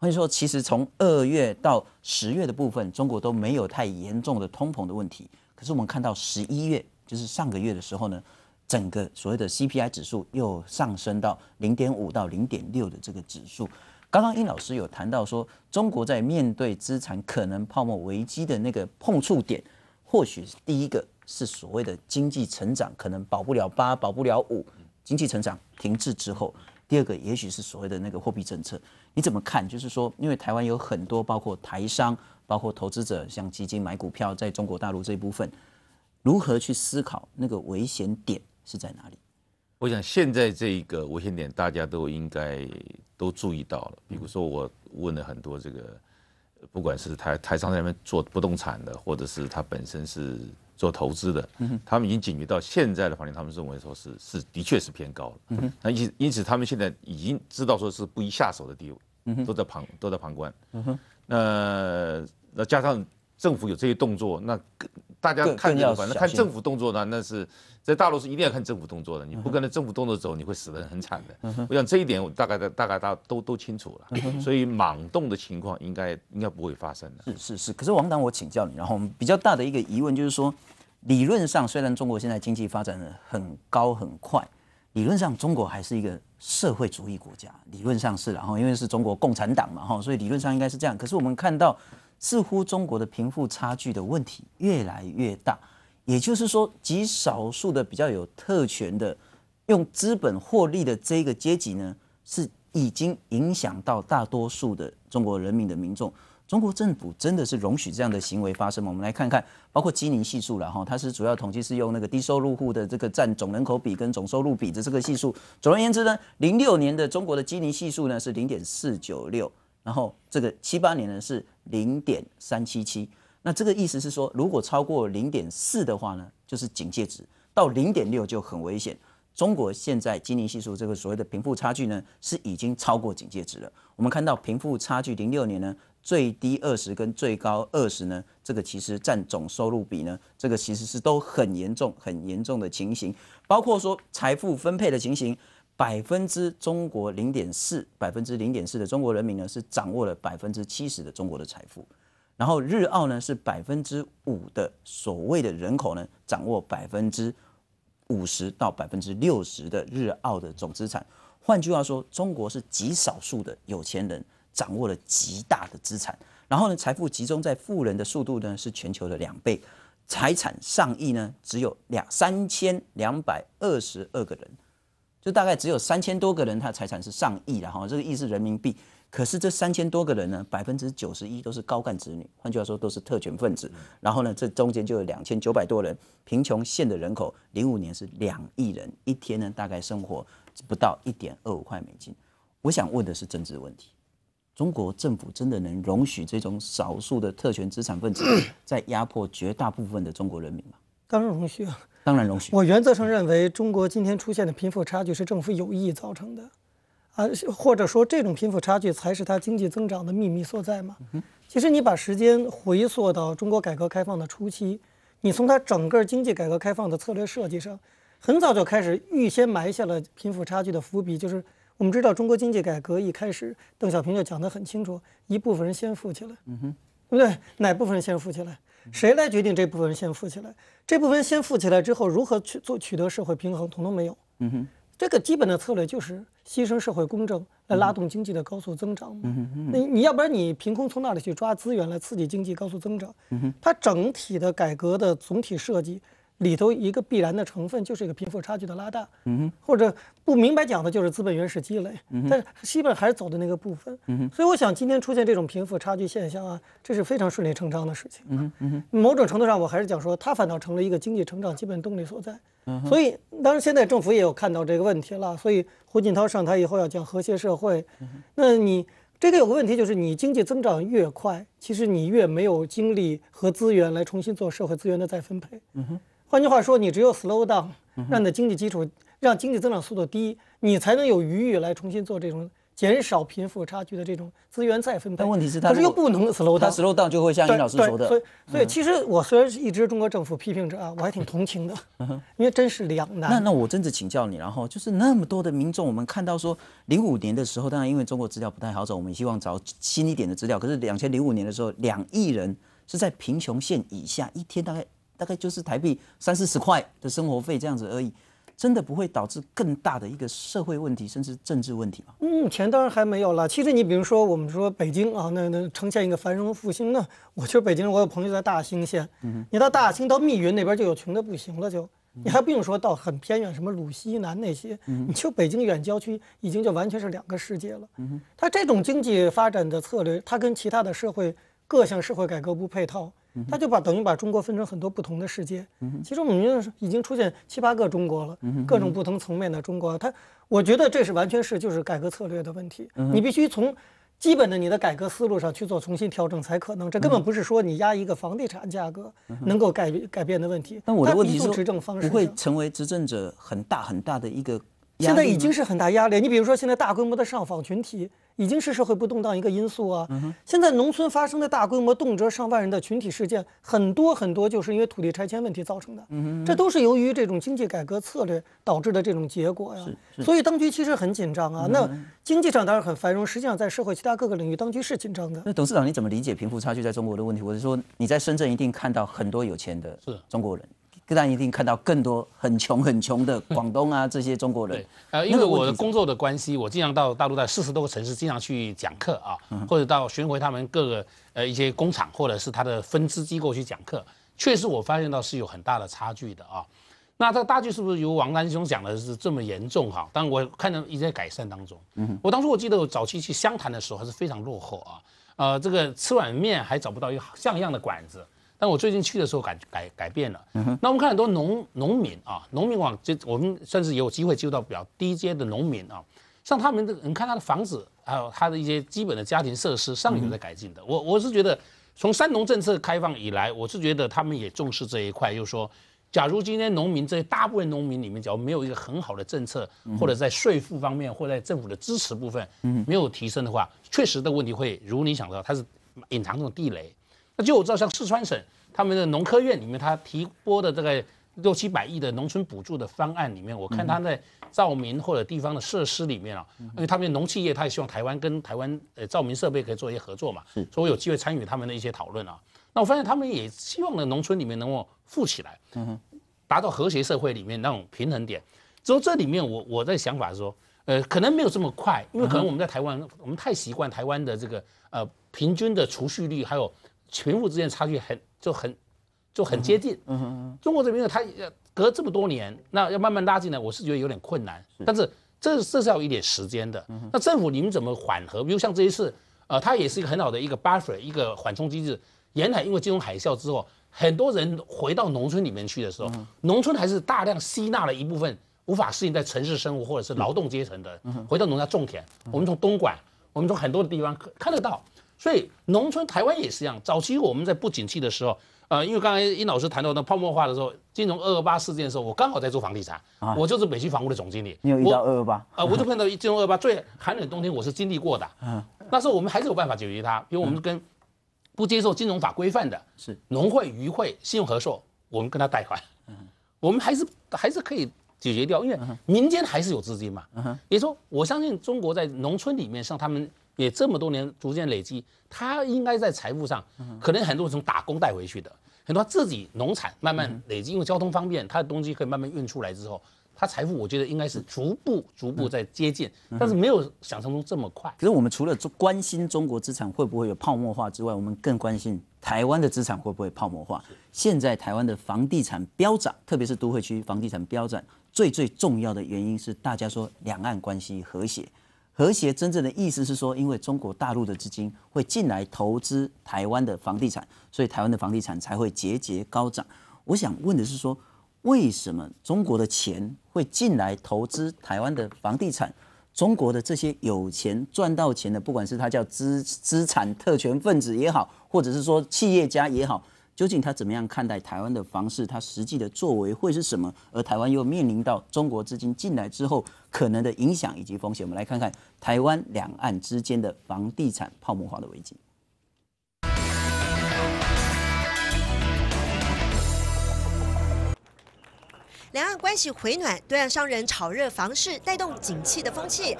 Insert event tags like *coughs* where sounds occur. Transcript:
换句说，其实从二月到十月的部分，中国都没有太严重的通膨的问题。可是我们看到十一月，就是上个月的时候呢，整个所谓的 CPI 指数又上升到零点五到零点六的这个指数。刚刚殷老师有谈到说，中国在面对资产可能泡沫危机的那个碰触点，或许第一个是所谓的经济成长可能保不了八，保不了五，经济成长停滞之后，第二个也许是所谓的那个货币政策。你怎么看？就是说，因为台湾有很多，包括台商、包括投资者，像基金买股票，在中国大陆这一部分，如何去思考那个危险点是在哪里？我想现在这一个危险点大家都应该都注意到了。比如说，我问了很多这个，不管是台台商在那边做不动产的，或者是他本身是。做投资的，他们已经警觉到现在的房价，他们认为说是是的确是偏高了。那因因此，他们现在已经知道说是不宜下手的地位，都在旁都在旁观。那那加上政府有这些动作，那大家看政府，那看政府动作呢？那是在大陆是一定要看政府动作的。你不跟着政府动作走，你会死的很惨的。我想这一点，我大概大大概大都都清楚了。所以，莽动的情况应该应该不会发生的。是是是，可是王党，我请教你。然后我们比较大的一个疑问就是说。理论上，虽然中国现在经济发展的很高很快，理论上中国还是一个社会主义国家，理论上是，然后因为是中国共产党嘛，哈，所以理论上应该是这样。可是我们看到，似乎中国的贫富差距的问题越来越大，也就是说，极少数的比较有特权的、用资本获利的这一个阶级呢，是已经影响到大多数的中国人民的民众。中国政府真的是容许这样的行为发生吗？我们来看看，包括基尼系数了哈，它是主要统计是用那个低收入户的这个占总人口比跟总收入比的这个系数。总而言之呢，零六年的中国的基尼系数呢是零点四九六，然后这个七八年呢是零点三七七。那这个意思是说，如果超过零点四的话呢，就是警戒值；到零点六就很危险。中国现在基尼系数这个所谓的贫富差距呢，是已经超过警戒值了。我们看到贫富差距，零六年呢。最低二十跟最高二十呢，这个其实占总收入比呢，这个其实是都很严重、很严重的情形。包括说财富分配的情形，百分之中国零点四，百分之零点四的中国人民呢是掌握了百分之七十的中国的财富，然后日澳呢是百分之五的所谓的人口呢，掌握百分之五十到百分之六十的日澳的总资产。换句话说，中国是极少数的有钱人。掌握了极大的资产，然后呢，财富集中在富人的速度呢是全球的两倍，财产上亿呢只有两三千两百二十二个人，就大概只有三千多个人，他财产是上亿的哈，这个亿是人民币。可是这三千多个人呢，百分之九十一都是高干子女，换句话说都是特权分子。然后呢，这中间就有两千九百多人，贫穷县的人口，零五年是两亿人，一天呢大概生活不到一点二五块美金。我想问的是政治问题。中国政府真的能容许这种少数的特权资产分子 *coughs* 在压迫绝大部分的中国人民吗？当然容许，当然容许。我原则上认为，中国今天出现的贫富差距是政府有意造成的，啊，或者说这种贫富差距才是它经济增长的秘密所在吗？嗯，其实你把时间回溯到中国改革开放的初期，你从它整个经济改革开放的策略设计上，很早就开始预先埋下了贫富差距的伏笔，就是。我们知道中国经济改革一开始，邓小平就讲得很清楚，一部分人先富起来，嗯哼，对不对？哪部分人先富起来？谁来决定这部分人先富起来？这部分人先富起来之后，如何去做取得社会平衡，统统没有。嗯哼，这个基本的策略就是牺牲社会公正来拉动经济的高速增长。嗯哼，那你要不然你凭空从那里去抓资源来刺激经济高速增长？嗯哼，它整体的改革的总体设计。里头一个必然的成分就是一个贫富差距的拉大，嗯，或者不明白讲的就是资本原始积累，嗯，但基本还是走的那个部分，嗯，所以我想今天出现这种贫富差距现象啊，这是非常顺理成章的事情，嗯哼，某种程度上我还是讲说它反倒成了一个经济成长基本动力所在，嗯，所以当然现在政府也有看到这个问题了，所以胡锦涛上台以后要讲和谐社会，那你这个有个问题就是你经济增长越快，其实你越没有精力和资源来重新做社会资源的再分配，嗯哼。换句话说，你只有 slow down，让你的经济基础，让经济增长速度低，你才能有余裕来重新做这种减少贫富差距的这种资源再分配。但问题是，它可是又不能 slow down，slow down 就会像尹老师说的。所以，所以其实我虽然是一直中国政府批评者啊，我还挺同情的，因为真是两难。那那我真的请教你，然后就是那么多的民众，我们看到说，零五年的时候，当然因为中国资料不太好找，我们希望找新一点的资料。可是两千零五年的时候，两亿人是在贫穷线以下，一天大概。大概就是台币三四十块的生活费这样子而已，真的不会导致更大的一个社会问题，甚至政治问题吗？嗯，钱当然还没有了。其实你比如说，我们说北京啊，那那呈现一个繁荣复兴，那我就是北京我有朋友在大兴县。嗯，你到大兴，到密云那边就有穷的不行了，就你还不用说到很偏远什么鲁西南那些，你就北京远郊区已经就完全是两个世界了。嗯，他这种经济发展的策略，它跟其他的社会各项社会改革不配套。他就把等于把中国分成很多不同的世界，其实我们已经出现七八个中国了，各种不同层面的中国。他，我觉得这是完全是就是改革策略的问题。你必须从基本的你的改革思路上去做重新调整才可能。这根本不是说你压一个房地产价格能够改改变的问题。但我的问题是，不会成为执政者很大很大的一个。现在已经是很大压力。你比如说，现在大规模的上访群体已经是社会不动荡一个因素啊。现在农村发生的大规模动辄上万人的群体事件，很多很多就是因为土地拆迁问题造成的。这都是由于这种经济改革策略导致的这种结果呀。所以当局其实很紧张啊。那经济上当然很繁荣，实际上在社会其他各个领域，当局是紧张的。那董事长你怎么理解贫富差距在中国的问题？我是说你在深圳一定看到很多有钱的中国人？但一定看到更多很穷很穷的广东啊这些中国人。呃，因为我的工作的关系，我经常到大陆在四十多个城市经常去讲课啊，或者到巡回他们各个呃一些工厂或者是他的分支机构去讲课。确实我发现到是有很大的差距的啊。那这个差距是不是由王丹兄讲的是这么严重哈？但我看到一直在改善当中。嗯。我当初我记得我早期去湘潭的时候还是非常落后啊，呃，这个吃碗面还找不到一个像样的馆子。但我最近去的时候改改改变了，那我们看很多农农民啊，农民网这我们甚至有机会接触到比较低阶的农民啊，像他们这你看他的房子还有他的一些基本的家庭设施，上也在改进的。我我是觉得，从三农政策开放以来，我是觉得他们也重视这一块。就是说，假如今天农民这大部分农民里面，假如没有一个很好的政策，或者在税负方面，或者在政府的支持部分，没有提升的话，确实的问题会如你想到，它是隐藏这种地雷。那就我知道，像四川省他们的农科院里面，他提拨的这个六七百亿的农村补助的方案里面，我看他在照明或者地方的设施里面啊，因为他们的农企业，他也希望台湾跟台湾呃照明设备可以做一些合作嘛。所以我有机会参与他们的一些讨论啊。那我发现他们也希望呢，农村里面能够富起来，达到和谐社会里面那种平衡点。所以这里面，我我在想法是说，呃，可能没有这么快，因为可能我们在台湾，我们太习惯台湾的这个呃平均的储蓄率还有。贫富之间差距很就很就很接近。嗯哼，中国这边呢，它隔这么多年，那要慢慢拉近呢，我是觉得有点困难。但是这这是要一点时间的。那政府你们怎么缓和？比如像这一次，呃，它也是一个很好的一个 buffer，一个缓冲机制。沿海因为金融海啸之后，很多人回到农村里面去的时候，农村还是大量吸纳了一部分无法适应在城市生活或者是劳动阶层的，回到农家种田。我们从东莞，我们从很多的地方看得到。所以农村台湾也是一样，早期我们在不景气的时候，呃，因为刚才殷老师谈到那泡沫化的时候，金融二二八事件的时候，我刚好在做房地产，我就是北区房屋的总经理。你有遇到二二八？啊，我就碰到金融二八最寒冷冬天，我是经历过的。嗯，那时候我们还是有办法解决它，因为我们跟不接受金融法规范的是农会、渔会、信用合作社，我们跟他贷款，我们还是还是可以解决掉，因为民间还是有资金嘛。嗯哼，说我相信中国在农村里面像他们。也这么多年逐渐累积，他应该在财富上，可能很多从打工带回去的，很多自己农产慢慢累积，因为交通方便，他的东西可以慢慢运出来之后，他财富我觉得应该是逐步逐步在接近，但是没有想象中这么快。可是我们除了关心中国资产会不会有泡沫化之外，我们更关心台湾的资产会不会泡沫化。现在台湾的房地产飙涨，特别是都会区房地产飙涨，最最重要的原因是大家说两岸关系和谐。和谐真正的意思是说，因为中国大陆的资金会进来投资台湾的房地产，所以台湾的房地产才会节节高涨。我想问的是说，为什么中国的钱会进来投资台湾的房地产？中国的这些有钱赚到钱的，不管是他叫资资产特权分子也好，或者是说企业家也好。究竟他怎么样看待台湾的房市？他实际的作为会是什么？而台湾又面临到中国资金进来之后可能的影响以及风险？我们来看看台湾两岸之间的房地产泡沫化的危机。两岸关系回暖，对岸商人炒热房市，带动景气的风气。